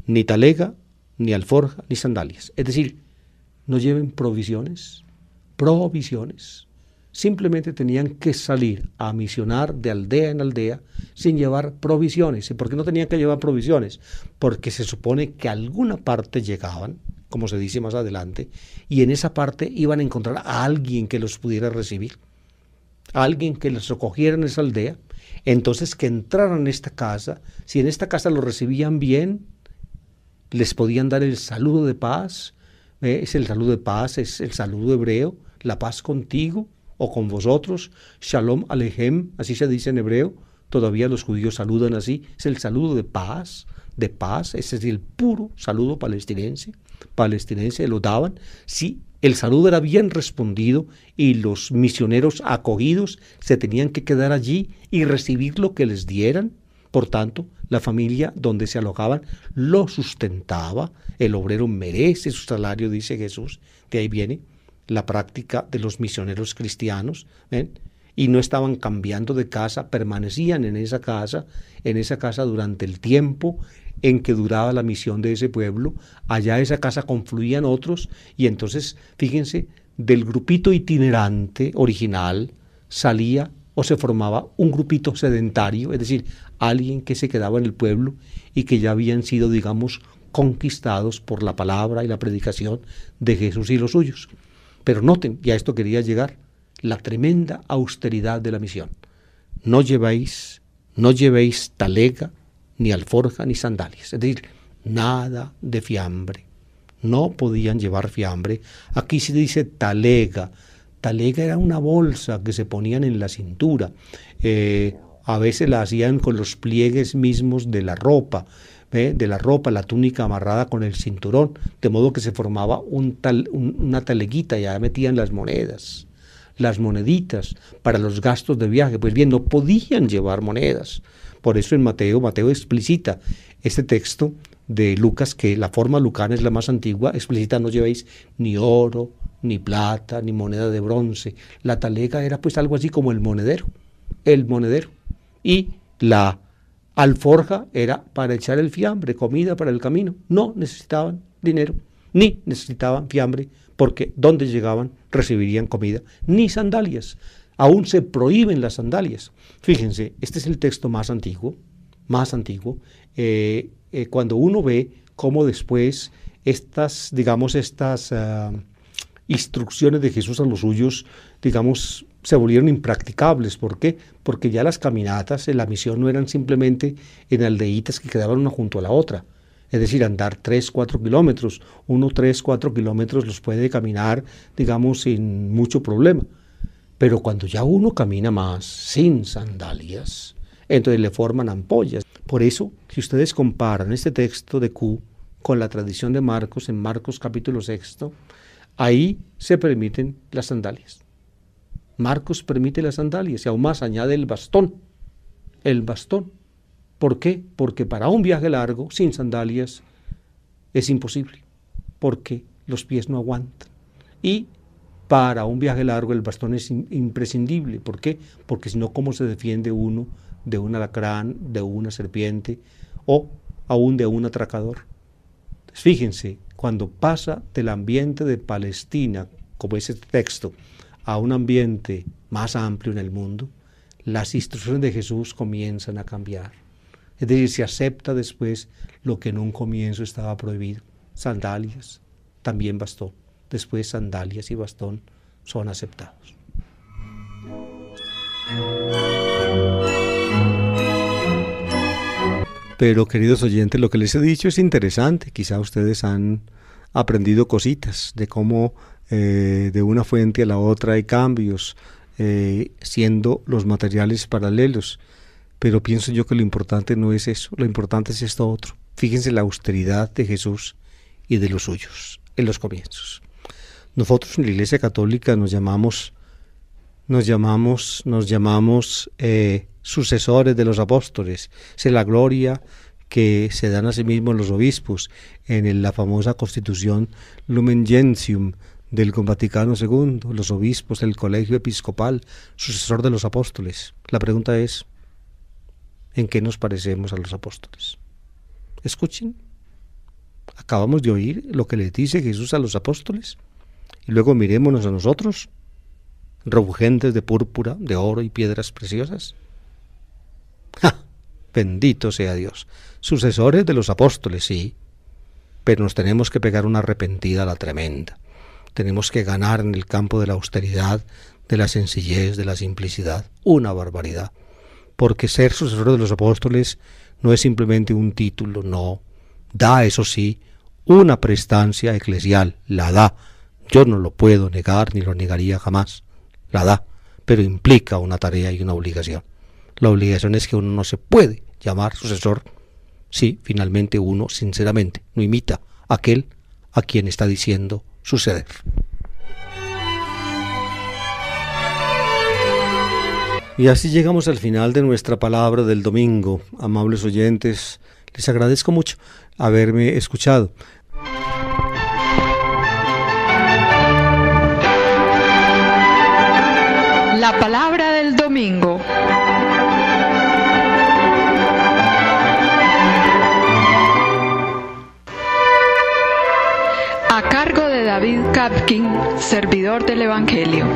ni talega, ni alforja, ni sandalias. Es decir, no lleven provisiones, provisiones. Simplemente tenían que salir a misionar de aldea en aldea sin llevar provisiones. ¿Y por qué no tenían que llevar provisiones? Porque se supone que alguna parte llegaban, como se dice más adelante, y en esa parte iban a encontrar a alguien que los pudiera recibir, alguien que les recogiera en esa aldea. Entonces que entraran en esta casa, si en esta casa los recibían bien, les podían dar el saludo de paz, ¿eh? es el saludo de paz, es el saludo hebreo, la paz contigo o con vosotros, shalom alejem, así se dice en hebreo, todavía los judíos saludan así, es el saludo de paz, de paz, ese es el puro saludo palestinense, palestinense lo daban, sí, el saludo era bien respondido y los misioneros acogidos se tenían que quedar allí y recibir lo que les dieran, por tanto, la familia donde se alojaban lo sustentaba. El obrero merece su salario, dice Jesús. De ahí viene la práctica de los misioneros cristianos. Y no estaban cambiando de casa, permanecían en esa casa, en esa casa durante el tiempo en que duraba la misión de ese pueblo. Allá de esa casa confluían otros y entonces, fíjense, del grupito itinerante original salía o se formaba un grupito sedentario, es decir, alguien que se quedaba en el pueblo y que ya habían sido, digamos, conquistados por la palabra y la predicación de Jesús y los suyos. Pero noten, y a esto quería llegar, la tremenda austeridad de la misión. No llevéis, no llevéis talega, ni alforja, ni sandalias, es decir, nada de fiambre. No podían llevar fiambre. Aquí se dice talega, talega era una bolsa que se ponían en la cintura. Eh, a veces la hacían con los pliegues mismos de la ropa, de la ropa, la túnica amarrada con el cinturón, de modo que se formaba una taleguita, y ahí metían las monedas, las moneditas para los gastos de viaje. Pues bien, no podían llevar monedas. Por eso en Mateo, Mateo explicita este texto de Lucas, que la forma lucana es la más antigua, explicita no llevéis ni oro, ni plata, ni moneda de bronce. La talega era pues algo así como el monedero, el monedero. Y la alforja era para echar el fiambre, comida para el camino. No necesitaban dinero, ni necesitaban fiambre, porque donde llegaban recibirían comida, ni sandalias. Aún se prohíben las sandalias. Fíjense, este es el texto más antiguo, más antiguo. Eh, eh, cuando uno ve cómo después estas, digamos, estas... Ah, instrucciones de Jesús a los suyos, digamos, se volvieron impracticables. ¿Por qué? Porque ya las caminatas en la misión no eran simplemente en aldeitas que quedaban una junto a la otra. Es decir, andar 3, 4 kilómetros. Uno, 3, 4 kilómetros los puede caminar, digamos, sin mucho problema. Pero cuando ya uno camina más sin sandalias, entonces le forman ampollas. Por eso, si ustedes comparan este texto de Q con la tradición de Marcos en Marcos capítulo 6, Ahí se permiten las sandalias. Marcos permite las sandalias y aún más añade el bastón. El bastón. ¿Por qué? Porque para un viaje largo sin sandalias es imposible, porque los pies no aguantan. Y para un viaje largo el bastón es imprescindible. ¿Por qué? Porque si no, ¿cómo se defiende uno de un alacrán, de una serpiente o aún de un atracador? Fíjense cuando pasa del ambiente de Palestina, como ese este texto, a un ambiente más amplio en el mundo, las instrucciones de Jesús comienzan a cambiar. Es decir, se acepta después lo que en un comienzo estaba prohibido. Sandalias, también bastón. Después sandalias y bastón son aceptados. Pero queridos oyentes, lo que les he dicho es interesante. Quizá ustedes han aprendido cositas de cómo eh, de una fuente a la otra hay cambios, eh, siendo los materiales paralelos. Pero pienso yo que lo importante no es eso, lo importante es esto otro. Fíjense la austeridad de Jesús y de los suyos en los comienzos. Nosotros en la Iglesia Católica nos llamamos nos llamamos, nos llamamos eh, sucesores de los apóstoles. Es la gloria que se dan a sí mismos los obispos en la famosa constitución Lumen Gentium del Vaticano II, los obispos, el colegio episcopal, sucesor de los apóstoles. La pregunta es, ¿en qué nos parecemos a los apóstoles? Escuchen, acabamos de oír lo que les dice Jesús a los apóstoles y luego mirémonos a nosotros Robugentes de púrpura, de oro y piedras preciosas? Bendito sea Dios. Sucesores de los apóstoles, sí. Pero nos tenemos que pegar una arrepentida a la tremenda. Tenemos que ganar en el campo de la austeridad, de la sencillez, de la simplicidad. Una barbaridad. Porque ser sucesor de los apóstoles no es simplemente un título, no. Da, eso sí, una prestancia eclesial, la da. Yo no lo puedo negar ni lo negaría jamás la da, pero implica una tarea y una obligación. La obligación es que uno no se puede llamar sucesor si finalmente uno sinceramente no imita a aquel a quien está diciendo suceder. Y así llegamos al final de nuestra palabra del domingo. Amables oyentes, les agradezco mucho haberme escuchado. servidor del Evangelio.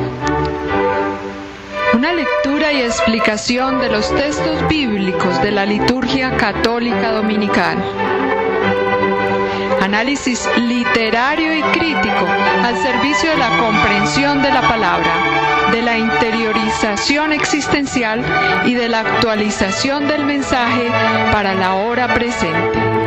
Una lectura y explicación de los textos bíblicos de la liturgia católica dominical. Análisis literario y crítico al servicio de la comprensión de la palabra, de la interiorización existencial y de la actualización del mensaje para la hora presente.